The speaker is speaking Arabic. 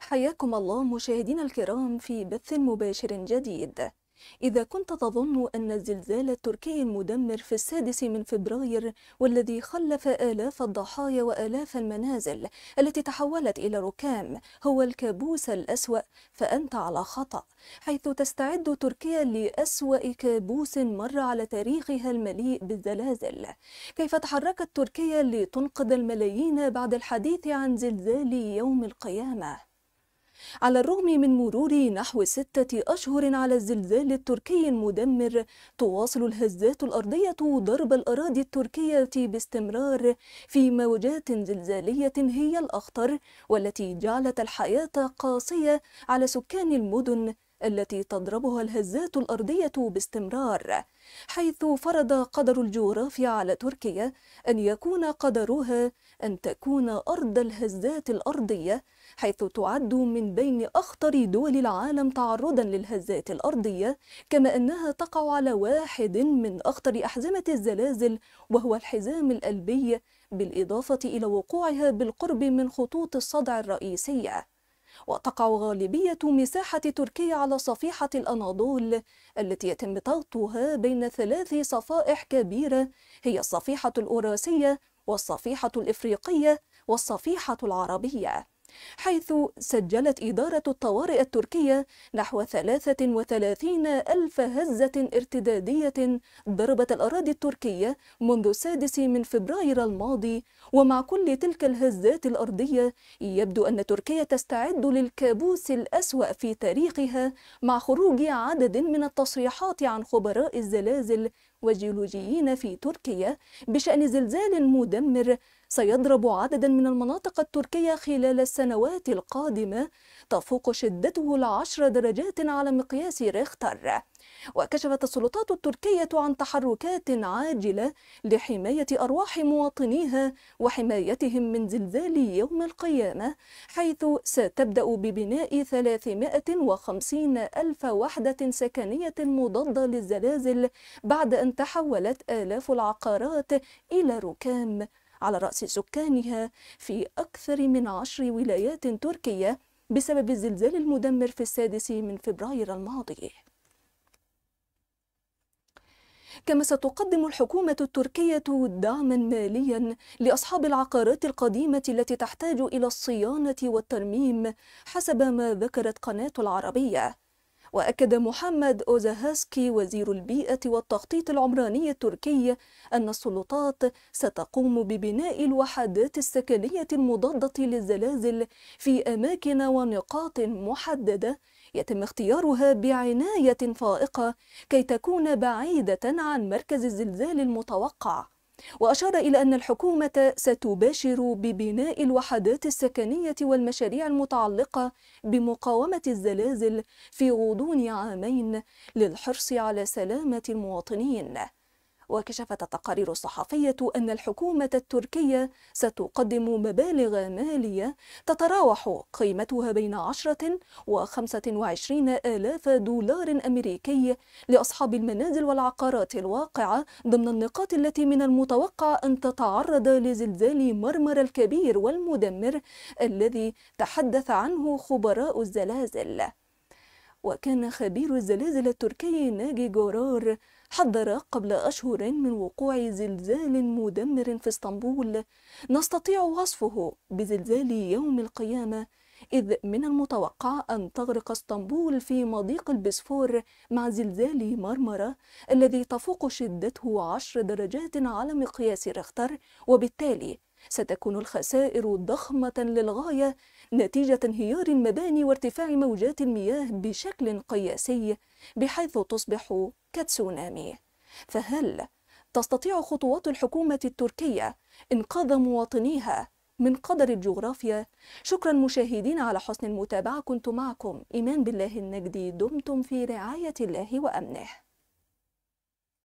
حياكم الله مشاهدينا الكرام في بث مباشر جديد إذا كنت تظن أن الزلزال التركي المدمر في السادس من فبراير والذي خلف آلاف الضحايا وآلاف المنازل التي تحولت إلى ركام هو الكابوس الأسوأ فأنت على خطأ حيث تستعد تركيا لأسوأ كابوس مر على تاريخها المليء بالزلازل كيف تحركت تركيا لتنقذ الملايين بعد الحديث عن زلزال يوم القيامة على الرغم من مرور نحو ستة أشهر على الزلزال التركي المدمر تواصل الهزات الأرضية ضرب الأراضي التركية باستمرار في موجات زلزالية هي الأخطر والتي جعلت الحياة قاسية على سكان المدن التي تضربها الهزات الأرضية باستمرار حيث فرض قدر الجغرافيا على تركيا أن يكون قدرها أن تكون أرض الهزات الأرضية حيث تعد من بين أخطر دول العالم تعرضا للهزات الأرضية كما أنها تقع على واحد من أخطر أحزمة الزلازل وهو الحزام القلبي بالإضافة إلى وقوعها بالقرب من خطوط الصدع الرئيسية وتقع غالبية مساحة تركيا على صفيحة الأناضول التي يتم ضغطها بين ثلاث صفائح كبيرة هي الصفيحة الأوراسية والصفيحة الإفريقية والصفيحة العربية حيث سجلت إدارة الطوارئ التركية نحو 33 ألف هزة ارتدادية ضربت الأراضي التركية منذ السادس من فبراير الماضي ومع كل تلك الهزات الأرضية يبدو أن تركيا تستعد للكابوس الأسوأ في تاريخها مع خروج عدد من التصريحات عن خبراء الزلازل وجيولوجيين في تركيا بشأن زلزال مدمر سيضرب عددا من المناطق التركية خلال السنوات القادمة تفوق شدته العشر درجات على مقياس ريختر وكشفت السلطات التركية عن تحركات عاجلة لحماية أرواح مواطنيها وحمايتهم من زلزال يوم القيامة حيث ستبدأ ببناء 350 ألف وحدة سكنية مضادة للزلازل بعد أن تحولت آلاف العقارات إلى ركام على رأس سكانها في أكثر من عشر ولايات تركية بسبب الزلزال المدمر في السادس من فبراير الماضي كما ستقدم الحكومة التركية دعما ماليا لأصحاب العقارات القديمة التي تحتاج إلى الصيانة والترميم حسب ما ذكرت قناة العربية وأكد محمد أوزاهاسكي وزير البيئة والتخطيط العمراني التركي أن السلطات ستقوم ببناء الوحدات السكنية المضادة للزلازل في أماكن ونقاط محددة يتم اختيارها بعناية فائقة كي تكون بعيدة عن مركز الزلزال المتوقع وأشار إلى أن الحكومة ستباشر ببناء الوحدات السكنية والمشاريع المتعلقة بمقاومة الزلازل في غضون عامين للحرص على سلامة المواطنين وكشفت التقارير الصحفية أن الحكومة التركية ستقدم مبالغ مالية تتراوح قيمتها بين 10 و 25 آلاف دولار أمريكي لأصحاب المنازل والعقارات الواقعة ضمن النقاط التي من المتوقع أن تتعرض لزلزال مرمر الكبير والمدمر الذي تحدث عنه خبراء الزلازل وكان خبير الزلازل التركي ناجي جورور حذر قبل أشهر من وقوع زلزال مدمر في اسطنبول نستطيع وصفه بزلزال يوم القيامة إذ من المتوقع أن تغرق اسطنبول في مضيق البسفور مع زلزال مرمرة الذي تفوق شدته عشر درجات على مقياس ريختر وبالتالي ستكون الخسائر ضخمة للغاية نتيجة انهيار المباني وارتفاع موجات المياه بشكل قياسي بحيث تصبح كتسونامي فهل تستطيع خطوات الحكومة التركية إنقاذ مواطنيها من قدر الجغرافيا شكرا مشاهدين على حسن المتابعة كنت معكم إيمان بالله النجدي دمتم في رعاية الله وأمنه